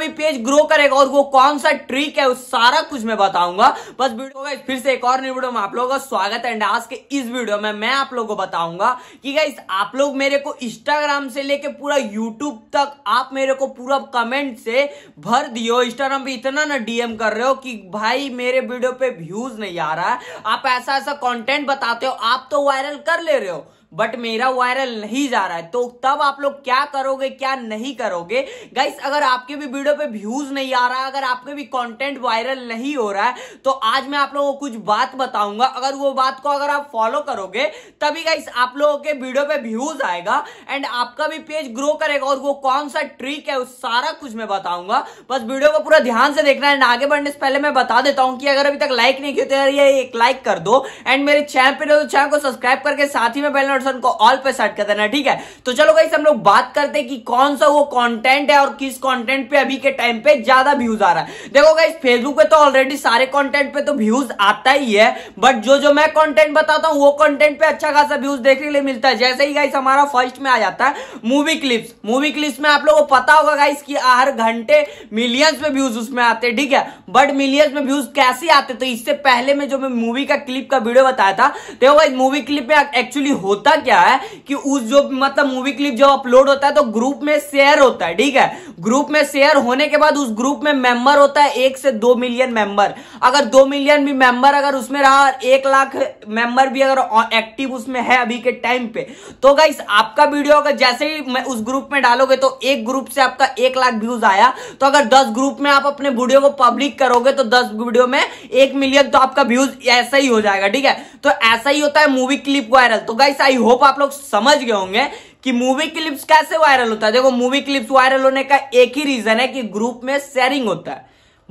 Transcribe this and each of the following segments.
भी page grow करेगा और वो कौन सा ट्रिक है उस सारा कुछ मैं बताऊंगा बस वीडियो का फिर से एक और न्यू वीडियो में आप लोगों का स्वागत है एंड आज के इस वीडियो में मैं आप लोगों को बताऊंगा कि गाइस आप लोग मेरे को इंस्टाग्राम से लेके पूरा यूट्यूब तक आप मेरे को पूरा कमेंट से भर दियो इंस्टाग्राम पे इतना ना डीएम कर रहे हो कि भाई मेरे वीडियो पे व्यूज नहीं आ रहा है आप ऐसा ऐसा कॉन्टेंट बताते हो आप तो वायरल कर ले रहे हो बट मेरा वायरल नहीं जा रहा है तो तब आप लोग क्या करोगे क्या नहीं करोगे गाइस अगर आपके भी वीडियो पे व्यूज नहीं आ रहा अगर आपके भी कंटेंट वायरल नहीं हो रहा है तो आज मैं आप लोगों को कुछ बात बताऊंगा अगर वो बात को अगर आप फॉलो करोगे तभी गाइस आप लोगों के वीडियो पे व्यूज आएगा एंड आपका भी पेज ग्रो करेगा और वो कौन सा ट्रिक है उस सारा कुछ मैं बताऊंगा बस वीडियो को पूरा ध्यान से देखना एंड आगे बढ़ने से पहले मैं बता देता हूँ कि अगर अभी तक लाइक नहीं किया तो यार ये एक लाइक कर दो एंड मेरे चैनल पर चैनल को सब्सक्राइब करके साथ ही में बेल नोट ऑप्शन को ऑल पे सेट कर देना ठीक है तो चलो गाइस हम लोग बात करते हैं कि कौन सा वो कंटेंट है और किस कंटेंट पे अभी के टाइम पे ज्यादा व्यूज आ रहा है देखो गाइस फेसबुक पे तो ऑलरेडी सारे कंटेंट पे तो व्यूज आता ही है बट जो जो मैं कंटेंट बताता हूँ वो कंटेंट पे अच्छा खासा व्यूज देखने के लिए मिलता है जैसे ही गाइस हमारा फर्स्ट में आ जाता है मूवी क्लिप्स मूवी क्लिप्स में आप लोगों को पता होगा गाइस की हर घंटे मिलियंस में व्यूज उसमें आते हैं ठीक है बट मिलियंस में व्यूज कैसे आते तो इससे पहले में जो मैं मूवी का क्लिप का वीडियो बताया था देखो गाइस मूवी क्लिप में एक्चुअली होता होता क्या है कि उस जो मतलब मूवी क्लिप जब अपलोड होता है तो ग्रुप में शेयर होता है ठीक है ग्रुप में शेयर होने के बाद उस ग्रुप में मेंबर होता है एक से दो मिलियन मेंबर अगर दो मिलियन भी मेंबर अगर उसमें रहा और एक लाख मेंबर भी अगर एक्टिव उसमें है अभी के टाइम पे तो गाइस आपका वीडियो अगर जैसे ही मैं उस ग्रुप में डालोगे तो एक ग्रुप से आपका एक लाख व्यूज आया तो अगर दस ग्रुप में आप अपने वीडियो को पब्लिक करोगे तो दस वीडियो में एक मिलियन तो आपका व्यूज ऐसा ही हो जाएगा ठीक है तो ऐसा ही होता है मूवी क्लिप वायरल तो गाइस आई होप आप लोग समझ गए होंगे कि मूवी क्लिप्स कैसे वायरल होता है देखो मूवी क्लिप्स वायरल होने का एक ही रीजन है कि ग्रुप में शेयरिंग होता है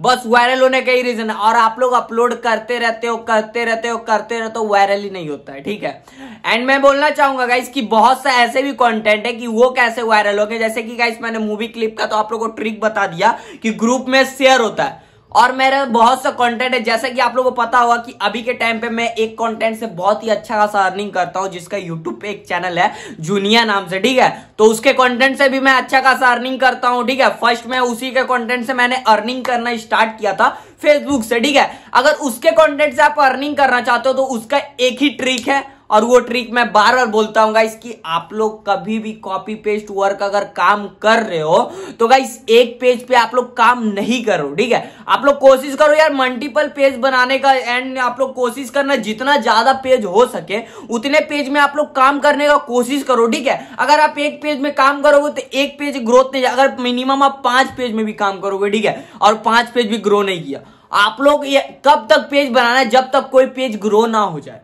बस वायरल होने का ही रीजन है और आप लोग अपलोड करते रहते हो करते रहते हो करते रहते हो वायरल तो ही नहीं होता है ठीक है एंड मैं बोलना चाहूंगा गाइस कि बहुत सा ऐसे भी कंटेंट है कि वो कैसे वायरल हो गए जैसे कि गाइस मैंने मूवी क्लिप का तो आप लोगों को ट्रिक बता दिया कि ग्रुप में शेयर होता है और मेरा बहुत सा कंटेंट है जैसे कि आप लोगों को पता होगा कि अभी के टाइम पे मैं एक कंटेंट से बहुत ही अच्छा खासा अर्निंग करता हूँ जिसका यूट्यूब पे एक चैनल है जूनिया नाम से ठीक है तो उसके कंटेंट से भी मैं अच्छा खासा अर्निंग करता हूँ ठीक है फर्स्ट मैं उसी के कंटेंट से मैंने अर्निंग करना स्टार्ट किया था फेसबुक से ठीक है अगर उसके कॉन्टेंट से आप अर्निंग करना चाहते हो तो उसका एक ही ट्रिक है और वो ट्रिक मैं बार बार बोलता हूँ गाइस कि आप लोग कभी भी कॉपी पेस्ट वर्क अगर काम कर रहे हो तो गाइस एक पेज पे आप लोग काम नहीं करो ठीक है आप लोग कोशिश करो यार मल्टीपल पेज बनाने का एंड आप लोग कोशिश करना जितना ज्यादा पेज हो सके उतने पेज में आप लोग काम करने का कोशिश करो ठीक है अगर आप एक पेज में काम करोगे तो एक पेज ग्रोथ नहीं अगर मिनिमम आप पांच पेज में भी काम करोगे ठीक है और पांच पेज भी ग्रो नहीं किया आप लोग ये कब तक पेज बनाना है जब तक कोई पेज ग्रो ना हो जाए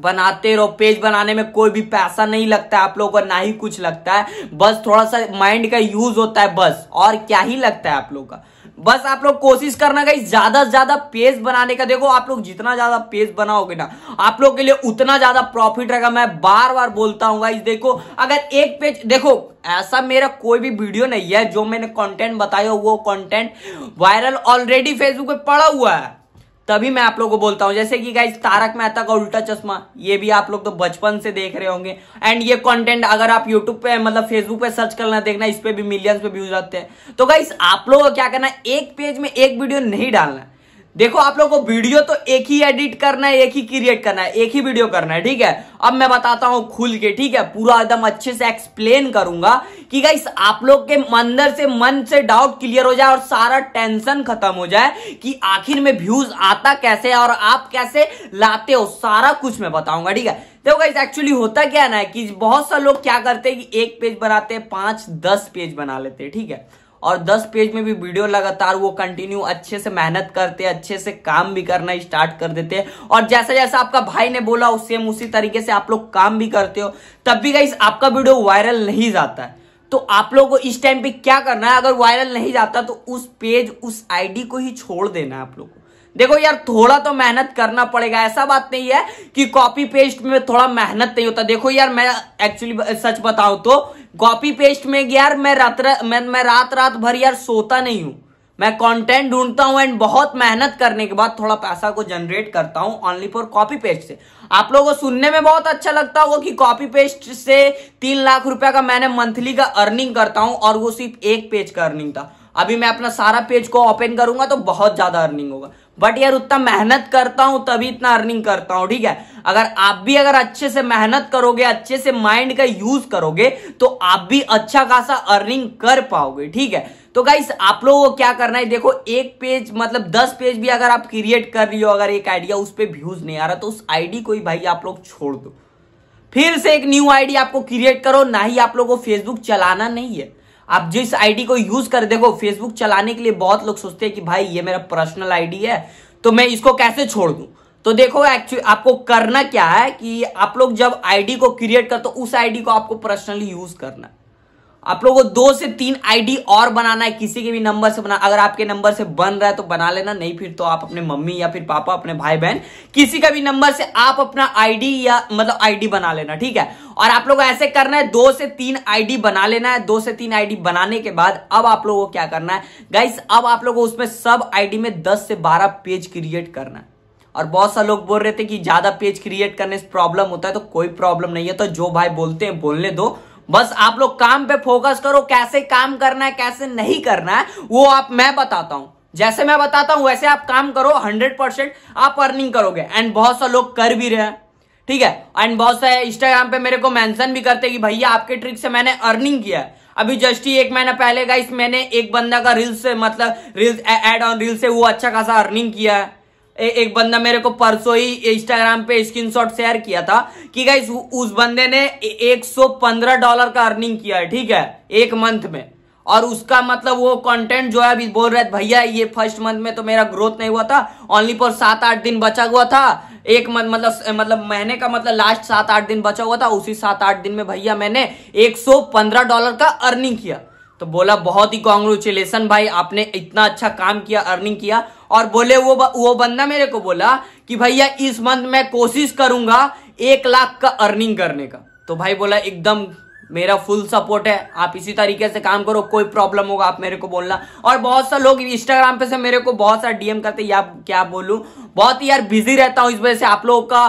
बनाते रहो पेज बनाने में कोई भी पैसा नहीं लगता है आप लोगों का ना ही कुछ लगता है बस थोड़ा सा माइंड का यूज होता है बस और क्या ही लगता है आप लोग का बस आप लोग कोशिश करना का ज्यादा से ज्यादा पेज बनाने का देखो आप लोग जितना ज्यादा पेज बनाओगे ना आप लोग के लिए उतना ज्यादा प्रॉफिट रहेगा मैं बार बार बोलता हूँ गाइज देखो अगर एक पेज देखो ऐसा मेरा कोई भी वीडियो नहीं है जो मैंने कंटेंट बताया वो कंटेंट वायरल ऑलरेडी फेसबुक पे पड़ा हुआ है तभी मैं आप लोगों को बोलता हूँ जैसे कि गाइज तारक मेहता का उल्टा चश्मा ये भी आप लोग तो बचपन से देख रहे होंगे एंड ये कंटेंट अगर आप यूट्यूब पे मतलब फेसबुक पे सर्च करना देखना इस पे भी मिलियंस पे व्यूज आते हैं तो गाइज आप लोगों को क्या करना है एक पेज में एक वीडियो नहीं डालना देखो आप लोगों को वीडियो तो एक ही एडिट करना है एक ही क्रिएट करना है एक ही वीडियो करना है ठीक है अब मैं बताता हूं खुल के ठीक है पूरा एकदम अच्छे से एक्सप्लेन करूंगा कि गाइस आप लोग के अंदर से मन से डाउट क्लियर हो जाए और सारा टेंशन खत्म हो जाए कि आखिर में व्यूज आता कैसे और आप कैसे लाते हो सारा कुछ मैं बताऊंगा ठीक है देखो गाइस एक्चुअली होता क्या ना है कि बहुत सा लोग क्या करते हैं कि एक पेज बनाते हैं पांच दस पेज बना लेते हैं ठीक है और दस पेज में भी वीडियो लगातार वो कंटिन्यू अच्छे से मेहनत करते अच्छे से काम भी करना स्टार्ट कर देते हैं और जैसा जैसा आपका भाई ने बोला सेम उसी तरीके से आप लोग काम भी करते हो तब भी गाइस आपका वीडियो वायरल नहीं जाता है तो आप लोग को इस टाइम पे क्या करना है अगर वायरल नहीं जाता तो उस पेज उस आईडी को ही छोड़ देना है आप लोग को देखो यार थोड़ा तो मेहनत करना पड़ेगा ऐसा बात नहीं है कि कॉपी पेस्ट में थोड़ा मेहनत नहीं होता देखो यार मैं एक्चुअली सच बताऊं तो कॉपी पेस्ट में यार मैं रात मैं, मैं रात रात भर यार सोता नहीं हूं मैं कंटेंट ढूंढता हूं एंड बहुत मेहनत करने के बाद थोड़ा पैसा को जनरेट करता हूं ऑनली फॉर कॉपी पेस्ट से आप लोगों को सुनने में बहुत अच्छा लगता होगा कि कॉपी पेस्ट से तीन लाख रुपया का मैंने मंथली का अर्निंग करता हूं और वो सिर्फ एक पेज का अर्निंग था अभी मैं अपना सारा पेज को ओपन करूंगा तो बहुत ज्यादा अर्निंग होगा बट यार उतना मेहनत करता हूं तभी इतना अर्निंग करता हूं ठीक है अगर आप भी अगर अच्छे से मेहनत करोगे अच्छे से माइंड का यूज करोगे तो आप भी अच्छा खासा अर्निंग कर पाओगे ठीक है तो गाइस आप लोगों को क्या करना है देखो एक पेज मतलब दस पेज भी अगर आप क्रिएट कर रही हो अगर एक आइडिया उस पर व्यूज नहीं आ रहा तो उस आईडी को ही भाई आप लोग छोड़ दो फिर से एक न्यू आईडी आपको क्रिएट करो ना ही आप लोगों को फेसबुक चलाना नहीं है आप जिस आईडी को यूज कर देखो फेसबुक चलाने के लिए बहुत लोग सोचते हैं कि भाई ये मेरा पर्सनल आईडी है तो मैं इसको कैसे छोड़ दू तो देखो एक्चुअली आपको करना क्या है कि आप लोग जब आईडी को क्रिएट करते हो उस आईडी को आपको पर्सनली यूज करना आप लोगों को दो से तीन आईडी और बनाना है किसी के भी नंबर से बना अगर आपके नंबर से बन रहा है तो बना लेना नहीं फिर तो आप अपने मम्मी या फिर पापा अपने भाई बहन किसी का भी नंबर से आप अपना आईडी या मतलब आईडी बना लेना ठीक है और आप को ऐसे करना है दो से तीन आईडी बना लेना है दो से तीन आईडी बनाने के बाद अब आप लोगों को क्या करना है गाइस अब आप लोगों को उसमें सब आईडी में दस से बारह पेज क्रिएट करना है और बहुत सारे लोग बोल रहे थे कि ज्यादा पेज क्रिएट करने से प्रॉब्लम होता है तो कोई प्रॉब्लम नहीं है तो जो भाई बोलते हैं बोलने दो बस आप लोग काम पे फोकस करो कैसे काम करना है कैसे नहीं करना है वो आप मैं बताता हूं जैसे मैं बताता हूं वैसे आप काम करो हंड्रेड परसेंट आप अर्निंग करोगे एंड बहुत सा लोग कर भी रहे हैं ठीक है एंड बहुत सा इंस्टाग्राम पे मेरे को मेंशन भी करते कि भैया आपके ट्रिक से मैंने अर्निंग किया है अभी जस्ट ही एक महीना पहले का मैंने एक बंदा का रील्स मतलब रील एड ऑन रील से वो अच्छा खासा अर्निंग किया है ए, एक बंदा मेरे को परसों ही इंस्टाग्राम पे स्क्रीनशॉट शेयर किया था कि गाइस उस बंदे ने 115 डॉलर का अर्निंग किया है ठीक है एक मंथ में और उसका मतलब वो कंटेंट जो है अभी बोल रहे थे भैया ये फर्स्ट मंथ में तो मेरा ग्रोथ नहीं हुआ था ओनली फॉर सात आठ दिन बचा हुआ था एक मत, मतलब मतलब महीने का मतलब लास्ट सात आठ दिन बचा हुआ था उसी सात आठ दिन में भैया मैंने एक डॉलर का अर्निंग किया तो बोला बहुत ही कॉन्ग्रेचुलेसन भाई आपने इतना अच्छा काम किया अर्निंग किया और बोले वो वो बंदा मेरे को बोला कि भैया इस मंथ मैं कोशिश करूंगा एक लाख का अर्निंग करने का तो भाई बोला एकदम मेरा फुल सपोर्ट है आप इसी तरीके से काम करो कोई प्रॉब्लम होगा आप मेरे को बोलना और बहुत सा लोग इंस्टाग्राम पे से मेरे को बहुत सारा डीएम करते या क्या बोलूं बहुत ही यार बिजी रहता हूं इस वजह से आप लोगों का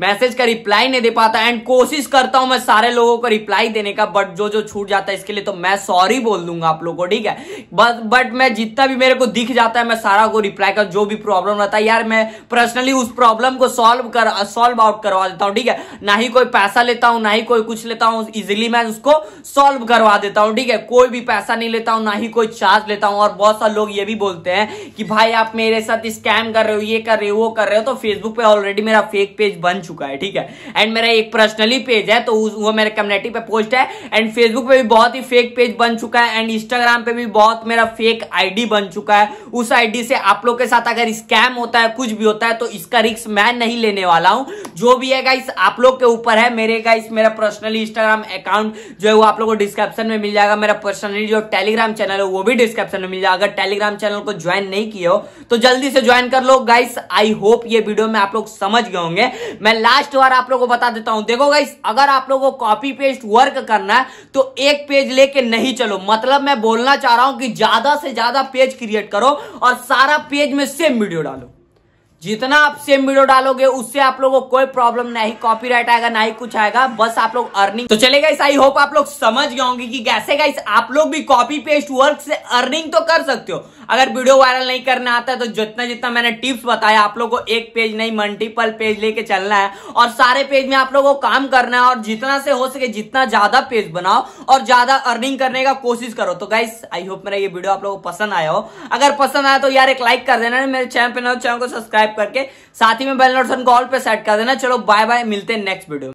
मैसेज का रिप्लाई नहीं दे पाता एंड कोशिश करता हूं मैं सारे लोगों को रिप्लाई देने का बट जो जो छूट जाता है इसके लिए तो मैं सॉरी बोल दूंगा आप लोगों को ठीक है बट बट मैं जितना भी मेरे को दिख जाता है मैं सारा को रिप्लाई का जो भी प्रॉब्लम रहता है यार मैं पर्सनली उस प्रॉब्लम को सॉल्व कर सॉल्व आउट करवा देता हूँ ठीक है ना ही कोई पैसा लेता हूँ ना ही कोई कुछ लेता हूँ इजिली मैं उसको सॉल्व करवा देता हूँ ठीक है कोई भी पैसा नहीं लेता हूँ ना ही कोई चार्ज लेता हूँ और बहुत सारे लोग ये भी बोलते हैं कि भाई आप मेरे साथ स्कैम कर रहे हो ये कर रहे हो वो कर रहे हो तो फेसबुक पे ऑलरेडी मेरा फेक पेज बन चुका है ठीक है एंड मेरा एक पर्सनली पेज है तो वो मेरे कम्युनिटी पे पोस्ट है एंड फेसबुक पे भी बहुत ही फेक पेज बन चुका है एंड इंस्टाग्राम पे भी बहुत मेरा फेक आईडी बन चुका है उस आईडी से आप लोग के साथ अगर स्कैम होता है कुछ भी होता है तो इसका रिक्स मैं नहीं लेने वाला हूँ जो भी है गाइस आप लोग के ऊपर है मेरे गाइस मेरा पर्सनली इंस्टाग्राम अकाउंट जो है वो आप लोग को डिस्क्रिप्शन में मिल जाएगा मेरा पर्सनली जो टेलीग्राम चैनल है वो भी डिस्क्रिप्शन में मिल जाएगा अगर टेलीग्राम चैनल को ज्वाइन नहीं किया हो तो जल्दी से ज्वाइन कर लो गाइस आई होप ये वीडियो में आप लोग समझ गए होंगे मैं मैं लास्ट बार आप लोगों को बता देता हूं देखो गाइस अगर आप लोगों को कॉपी पेस्ट वर्क करना है तो एक पेज लेके नहीं चलो मतलब मैं बोलना चाह रहा हूं कि ज्यादा से ज्यादा पेज क्रिएट करो और सारा पेज में सेम वीडियो डालो जितना आप सेम वीडियो डालोगे उससे आप लोगों को कोई प्रॉब्लम नहीं कॉपीराइट आएगा ना ही कुछ आएगा बस आप लोग अर्निंग तो चलेगा इस आई होप आप लोग समझ गए होंगे कि कैसे गाइस आप लोग भी कॉपी पेस्ट वर्क से अर्निंग तो कर सकते हो अगर वीडियो वायरल नहीं करना आता है तो जितना जितना मैंने टिप्स बताया आप लोग को एक पेज नहीं मल्टीपल पेज लेके चलना है और सारे पेज में आप लोग को काम करना है और जितना से हो सके जितना ज्यादा पेज बनाओ और ज्यादा अर्निंग करने का कोशिश करो तो गाइस आई होप मेरा ये वीडियो आप लोग को पसंद आया हो अगर पसंद आया तो यार एक लाइक कर देना मेरे चैनल पर चैनल को सब्सक्राइब सब्सक्राइब करके साथ ही में बेल नोटिफिकेशन कॉल पे सेट कर देना चलो बाय बाय मिलते हैं नेक्स्ट वीडियो